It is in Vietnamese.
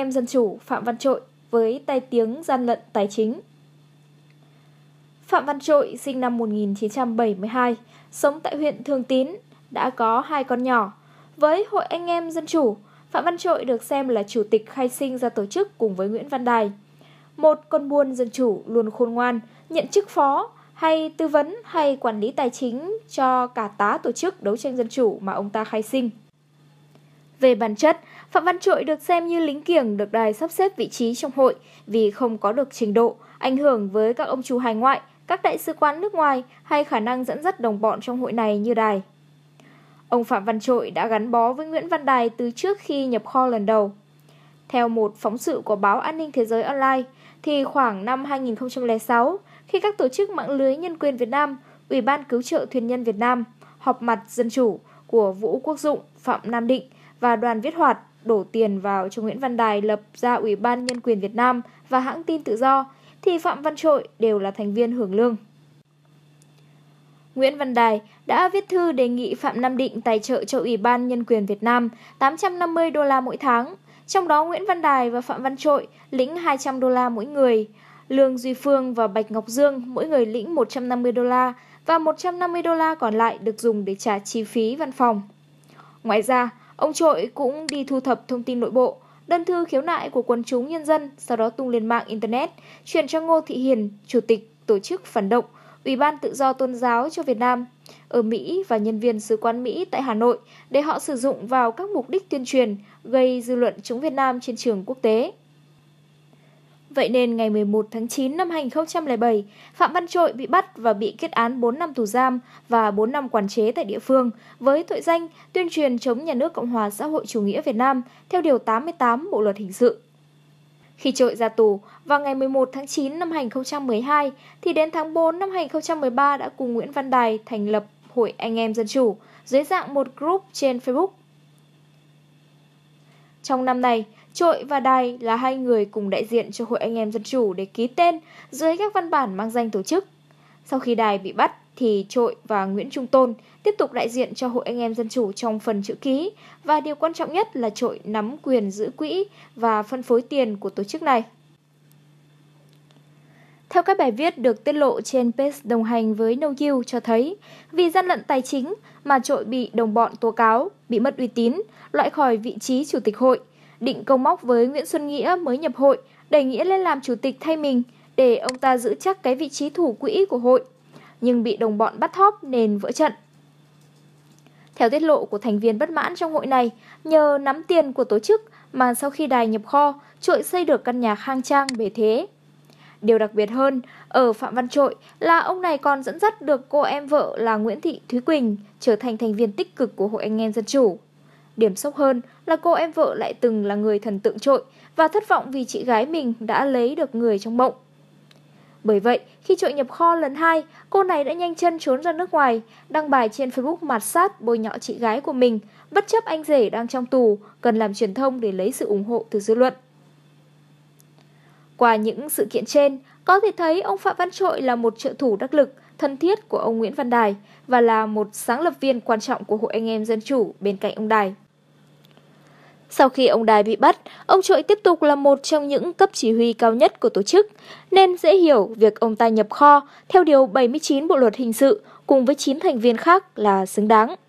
em Dân Chủ Phạm Văn Trội với tai tiếng gian lận tài chính. Phạm Văn Trội sinh năm 1972, sống tại huyện Thường Tín, đã có hai con nhỏ. Với Hội Anh em Dân Chủ, Phạm Văn Trội được xem là chủ tịch khai sinh ra tổ chức cùng với Nguyễn Văn Đài. Một con buôn dân chủ luôn khôn ngoan, nhận chức phó hay tư vấn hay quản lý tài chính cho cả tá tổ chức đấu tranh dân chủ mà ông ta khai sinh. Về bản chất, Phạm Văn Trội được xem như lính kiểng được đài sắp xếp vị trí trong hội vì không có được trình độ, ảnh hưởng với các ông chú hải ngoại, các đại sứ quán nước ngoài hay khả năng dẫn dắt đồng bọn trong hội này như đài. Ông Phạm Văn Trội đã gắn bó với Nguyễn Văn Đài từ trước khi nhập kho lần đầu. Theo một phóng sự của báo An ninh Thế giới Online, thì khoảng năm 2006, khi các tổ chức mạng lưới nhân quyền Việt Nam, Ủy ban Cứu trợ Thuyền nhân Việt Nam, họp mặt dân chủ của Vũ Quốc Dụng, Phạm Nam Định và đoàn viết hoạt đổ tiền vào cho Nguyễn Văn Đài lập ra Ủy ban Nhân quyền Việt Nam và hãng tin tự do, thì Phạm Văn Trội đều là thành viên hưởng lương. Nguyễn Văn Đài đã viết thư đề nghị Phạm Nam Định tài trợ cho Ủy ban Nhân quyền Việt Nam 850 đô la mỗi tháng, trong đó Nguyễn Văn Đài và Phạm Văn Trội lĩnh 200 đô la mỗi người, Lương Duy Phương và Bạch Ngọc Dương mỗi người lĩnh 150 đô la và 150 đô la còn lại được dùng để trả chi phí văn phòng. Ngoài ra, Ông Trội cũng đi thu thập thông tin nội bộ, đơn thư khiếu nại của quần chúng nhân dân, sau đó tung lên mạng Internet, chuyển cho Ngô Thị Hiền, Chủ tịch Tổ chức Phản động, Ủy ban Tự do Tôn giáo cho Việt Nam ở Mỹ và nhân viên Sứ quán Mỹ tại Hà Nội để họ sử dụng vào các mục đích tuyên truyền, gây dư luận chống Việt Nam trên trường quốc tế. Vậy nên ngày 11 tháng 9 năm 2007, Phạm Văn Trội bị bắt và bị kết án 4 năm tù giam và 4 năm quản chế tại địa phương với tội danh tuyên truyền chống nhà nước Cộng hòa xã hội chủ nghĩa Việt Nam theo Điều 88 Bộ Luật Hình sự. Khi trội ra tù vào ngày 11 tháng 9 năm 2012 thì đến tháng 4 năm 2013 đã cùng Nguyễn Văn Đài thành lập Hội Anh em Dân Chủ dưới dạng một group trên Facebook. Trong năm này, Trội và Đài là hai người cùng đại diện cho Hội Anh em Dân Chủ để ký tên dưới các văn bản mang danh tổ chức. Sau khi Đài bị bắt thì Trội và Nguyễn Trung Tôn tiếp tục đại diện cho Hội Anh em Dân Chủ trong phần chữ ký và điều quan trọng nhất là Trội nắm quyền giữ quỹ và phân phối tiền của tổ chức này. Theo các bài viết được tiết lộ trên page đồng hành với NoU cho thấy, vì gian lận tài chính mà trội bị đồng bọn tố cáo, bị mất uy tín, loại khỏi vị trí chủ tịch hội, định câu móc với Nguyễn Xuân Nghĩa mới nhập hội, đề Nghĩa lên làm chủ tịch thay mình để ông ta giữ chắc cái vị trí thủ quỹ của hội, nhưng bị đồng bọn bắt thóp nên vỡ trận. Theo tiết lộ của thành viên bất mãn trong hội này, nhờ nắm tiền của tổ chức mà sau khi đài nhập kho, trội xây được căn nhà khang trang bề thế. Điều đặc biệt hơn, ở Phạm Văn Trội là ông này còn dẫn dắt được cô em vợ là Nguyễn Thị Thúy Quỳnh trở thành thành viên tích cực của Hội Anh em Dân Chủ. Điểm sốc hơn là cô em vợ lại từng là người thần tượng trội và thất vọng vì chị gái mình đã lấy được người trong mộng. Bởi vậy, khi trội nhập kho lần hai, cô này đã nhanh chân trốn ra nước ngoài, đăng bài trên Facebook mạt sát bôi nhọ chị gái của mình, bất chấp anh rể đang trong tù, cần làm truyền thông để lấy sự ủng hộ từ dư luận. Qua những sự kiện trên, có thể thấy ông Phạm Văn Trội là một trợ thủ đắc lực, thân thiết của ông Nguyễn Văn Đài và là một sáng lập viên quan trọng của Hội Anh em Dân Chủ bên cạnh ông Đài. Sau khi ông Đài bị bắt, ông Trội tiếp tục là một trong những cấp chỉ huy cao nhất của tổ chức, nên dễ hiểu việc ông ta nhập kho theo Điều 79 Bộ Luật Hình sự cùng với 9 thành viên khác là xứng đáng.